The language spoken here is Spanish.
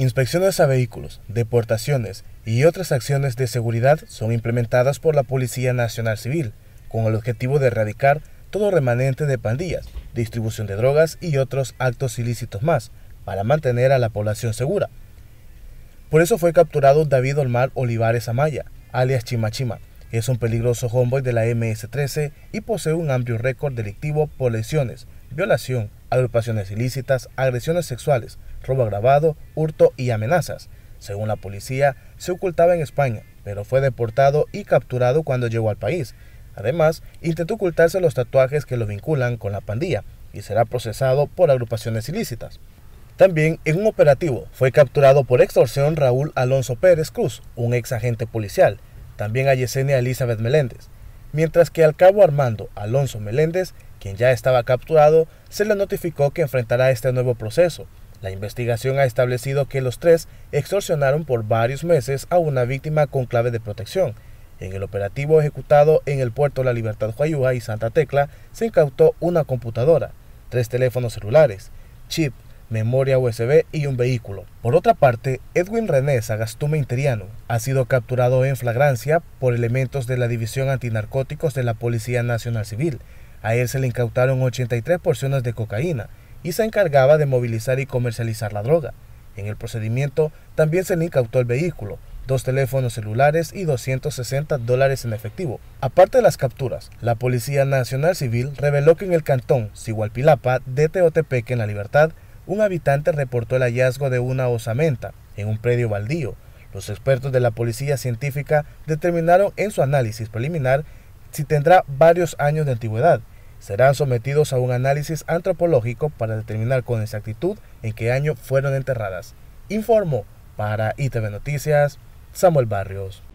Inspecciones a vehículos, deportaciones y otras acciones de seguridad son implementadas por la Policía Nacional Civil con el objetivo de erradicar todo remanente de pandillas, distribución de drogas y otros actos ilícitos más para mantener a la población segura. Por eso fue capturado David Olmar Olivares Amaya, alias Chimachima. Es un peligroso homeboy de la MS-13 y posee un amplio récord delictivo por lesiones, violación, agrupaciones ilícitas, agresiones sexuales, robo agravado, hurto y amenazas. Según la policía, se ocultaba en España, pero fue deportado y capturado cuando llegó al país. Además, intentó ocultarse los tatuajes que lo vinculan con la pandilla y será procesado por agrupaciones ilícitas. También en un operativo fue capturado por extorsión Raúl Alonso Pérez Cruz, un ex agente policial, también a Yesenia Elizabeth Meléndez, mientras que al cabo Armando Alonso Meléndez quien ya estaba capturado, se le notificó que enfrentará este nuevo proceso. La investigación ha establecido que los tres extorsionaron por varios meses a una víctima con clave de protección. En el operativo ejecutado en el puerto La Libertad Juayúa y Santa Tecla se incautó una computadora, tres teléfonos celulares, chip, memoria USB y un vehículo. Por otra parte, Edwin René Sagastume Interiano ha sido capturado en flagrancia por elementos de la División Antinarcóticos de la Policía Nacional Civil, a él se le incautaron 83 porciones de cocaína y se encargaba de movilizar y comercializar la droga. En el procedimiento también se le incautó el vehículo, dos teléfonos celulares y 260 dólares en efectivo. Aparte de las capturas, la Policía Nacional Civil reveló que en el cantón Sigualpilapa de Teotepeque en La Libertad, un habitante reportó el hallazgo de una osamenta en un predio baldío. Los expertos de la Policía Científica determinaron en su análisis preliminar si tendrá varios años de antigüedad. Serán sometidos a un análisis antropológico para determinar con exactitud en qué año fueron enterradas. Informo para ITV Noticias, Samuel Barrios.